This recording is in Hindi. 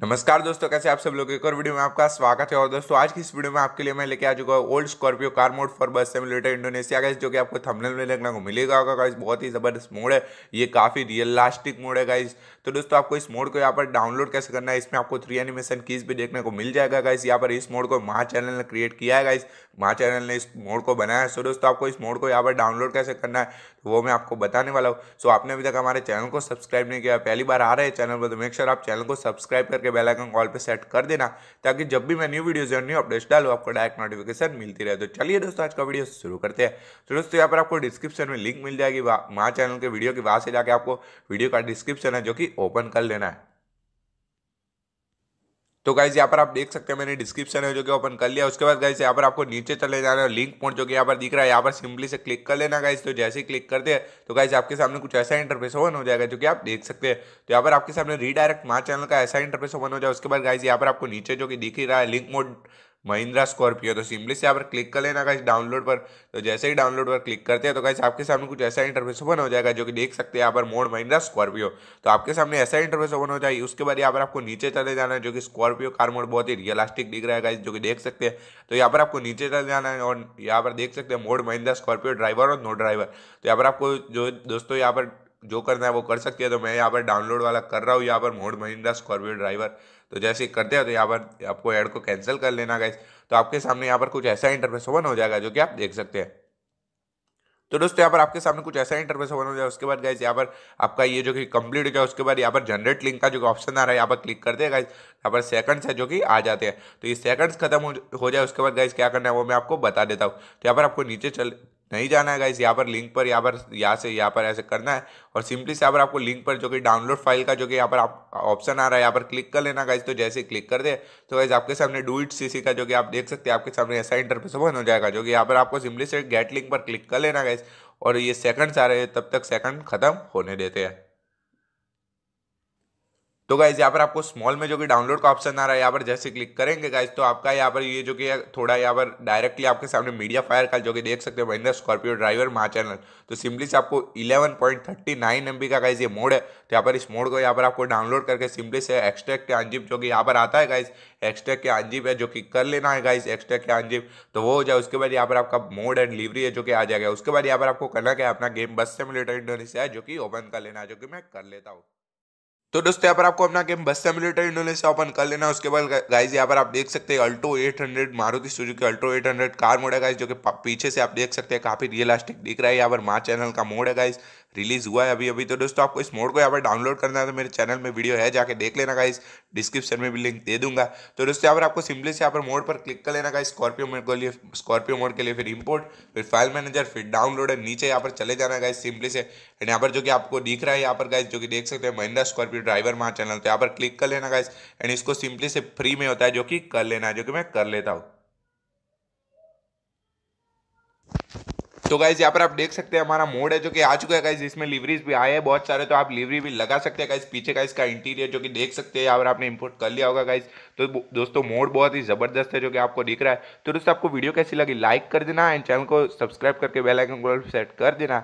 नमस्कार दोस्तों कैसे आप सब लोग एक और वीडियो में आपका स्वागत है और दोस्तों आज की इस वीडियो में आपके लिए मैं लेके आ चुका हूँ old Scorpio car mod for bus simulator Indonesia का जो कि आपको थंबनेल में देखने को मिलेगा होगा गाइस बहुत ही ज़बरदस्त मोड है ये काफ़ी रियलास्टिक मोड है गाइस तो दोस्तों आपको इस मोड को यहाँ पर डाउनलोड कैसे करना है इसमें आपको थ्री एनिमेशन कीज भी देखने को मिल जाएगा गाइस यहाँ पर इस मोड को महा चैनल ने क्रिएट किया है गाइस महा चैनल ने इस मोड को बनाया है सो दोस्तों आपको इस मोड को यहाँ पर डाउनलोड कैसे करना है वो मैं आपको बताने वाला हूँ सो आपने अभी तक हमारे चैनल को सब्सक्राइब नहीं किया पहली बार आ रहे हैं चैनल पर तो मेक श्योर आप चैनल को सब्सक्राइब कर करके बेल आइकन कॉल पे सेट कर देना ताकि जब भी मैं न्यू वीडियोज या न्यू अपडेट्स डालू आपको डायरेक्ट नोटिफिकेशन मिलती रहे तो चलिए दोस्तों आज का वीडियो शुरू करते हैं तो दोस्तों यहाँ पर आपको डिस्क्रिप्शन में लिंक मिल जाएगी माँ चैनल के वीडियो के वहाँ से जाकर आपको वीडियो का डिस्क्रिप्शन है जो कि ओपन कर लेना है तो गाइज यहाँ पर आप देख सकते हैं मैंने डिस्क्रिप्शन है जो कि ओपन कर लिया उसके बाद गाइज यहाँ पर आपको नीचे चले जाना है लिंक पॉइंट जो कि यहाँ पर दिख रहा है यहाँ पर सिंपली से क्लिक कर लेना गाइज तो जैसे ही क्लिक करते हैं तो गाइज आपके सामने कुछ ऐसा इंटरफेस ओपन हो जाएगा जो कि आप देख सकते हैं तो यहाँ पर आपके सामने रीडायरेक्ट माँ चैनल का ऐसा इंटरफेस ओपन हो जाए उसके बाद गाइज यहाँ पर आपको नीचे जो कि दिख ही रहा है लिंक मोड महिंद्रा स्कॉर्पियो तो सिंपली से यहाँ पर क्लिक कर लेना गाइस डाउनलोड पर तो जैसे ही डाउनलोड पर क्लिक करते हैं तो गाइस आपके सामने कुछ ऐसा इंटरफेस ओपन हो जाएगा जो कि देख सकते हैं यहाँ पर मोड महिंद्रा स्कॉर्पियो तो आपके सामने ऐसा इंटरफेस ओपन हो जाए उसके बाद यहाँ पर आपको नीचे चले जाना है जो कि स्कॉर्पियो कार मोड बहुत ही रियलास्टिक दिख रहा है गाइस जो कि देख सकते हैं तो यहाँ पर आपको नीचे चले जाना है और यहाँ पर देख सकते हैं मोड महिंद्रा स्कॉर्पियो ड्राइवर और नो ड्राइवर तो यहाँ पर आपको जो दोस्तों यहाँ पर जो करना है वो कर सकती है तो मैं यहाँ पर डाउनलोड वाला कर रहा हूँ यहाँ पर मोड महिंद्रा स्कॉर्पियो ड्राइवर तो जैसे करते हैं तो यहाँ पर आपको ऐड को कैंसिल कर लेना गाइस तो आपके सामने यहाँ पर कुछ ऐसा इंटरफेस ओपन हो जाएगा जो कि आप देख सकते हैं तो दोस्तों यहाँ पर आपके सामने कुछ ऐसा इंटरफेस ओपन हो जाए उसके बाद गाइस यहाँ पर आपका ये जो कि कंप्लीट हो जाए उसके बाद यहाँ पर जनरेट लिंक का जो ऑप्शन आ रहा है यहाँ पर क्लिक करते हैं गाइस यहाँ पर सेकंड्स है जो कि आ जाते हैं तो ये सेकंड्स खत्म हो जाए उसके बाद गाइस क्या करना है वो मैं आपको बता देता हूँ तो यहाँ पर आपको नीचे चल नहीं जाना है इस यहाँ पर लिंक पर यहाँ पर यहाँ से यहाँ पर ऐसे करना है और सिंपली से यहाँ पर आपको लिंक पर जो कि डाउनलोड फाइल का जो कि यहाँ पर आप ऑप्शन आ रहा है यहाँ पर क्लिक कर लेना गाइज तो जैसे ही क्लिक कर दे तो गाइज आपके सामने डू इट सीसी का जो कि आप देख सकते हैं आपके सामने ऐसा इंटरफेस ओपन हो जाएगा जो कि यहाँ पर आपको सिंपली से गेट लिंक पर क्लिक कर लेना गाइज और ये सेकंड आ रहे हैं तब तक सेकंड खत्म होने देते हैं तो गाइज यहाँ पर आपको स्मॉल में जो कि डाउनलोड का ऑप्शन आ रहा है यहाँ पर जैसे क्लिक करेंगे गाइज तो आपका यहाँ पर ये जो कि थोड़ा यहाँ पर डायरेक्टली आपके सामने मीडिया फायर का जो कि देख सकते हो महिंद्रा स्कॉर्पियो ड्राइवर महा चैनल तो सिंपली से आपको eleven point thirty nine M B का गाइज ये मोड है तो यहाँ पर इस मोड को यहाँ पर आपको डाउनलोड करके सिंपली से एक्सट्रैक्ट के अंजीब जो कि यहाँ पर आता है गाइज एक्सट्रैक्ट के अंजीब है जो कि कर लेना है गाइज एक्सट्रैक्ट के अंजीब तो वो हो जाए उसके बाद यहाँ पर आपका मोड एंड लिवरी है जो कि आ जाएगा उसके बाद यहाँ पर आपको करना क्या अपना गेम बस से मिलेटर इंडोनेशिया है जो कि ओपन कर लेना है जो कि मैं कर लेता हूँ तो दोस्तों यहाँ पर आपको अपना गेम बस सिमुलेटर इंडोनेशिया ओपन कर लेना उसके बाद गाइज यहाँ पर आप देख सकते हैं Alto 800 Maruti Suzuki Alto 800 car mod है गाइज जो कि पीछे से आप देख सकते हैं काफी रियलिस्टिक दिख रहा है यहाँ पर माँ चैनल का मोड है गाइज रिलीज़ हुआ है अभी अभी तो दोस्तों आपको इस मोड को यहाँ पर डाउनलोड करना है तो मेरे चैनल में वीडियो है जाके देख लेना का डिस्क्रिप्शन में भी लिंक दे दूंगा तो दोस्तों यहाँ पर आपको सिंपली से यहाँ पर मोड पर क्लिक कर लेना का स्कॉर्पियो मोड के लिए स्कॉर्पियो मोड के लिए फिर इम्पोर्ट फिर फाइल मैनेजर फिर डाउनलोड है नीचे यहाँ पर चले जाना गाइस सिंपली से एंड यहाँ पर जो कि आपको दिख रहा है यहाँ पर गाइस जो कि देख सकते हैं महिंदा स्कॉर्पियो ड्राइवर महा चैनल तो यहाँ पर क्लिक कर लेना गाइस एंड इसको सिंपली से फ्री में होता है जो कि कर लेना है जो कि मैं कर लेता हूँ तो गाइज यहाँ पर आप देख सकते हैं हमारा मोड है जो कि आ चुका है गाइज इसमें लिवरीज भी आए हैं बहुत सारे तो आप लिवरी भी लगा सकते हैं गाइज पीछे का इसका इंटीरियर जो कि देख सकते हैं यहाँ पर आपने इम्पोर्ट कर लिया होगा गाइज तो दोस्तों मोड बहुत ही ज़बरदस्त है जो कि आपको दिख रहा है तो दोस्तों आपको वीडियो कैसी लगी लाइक कर देना एंड चैनल को सब्सक्राइब करके बेलाइकन को सेट कर देना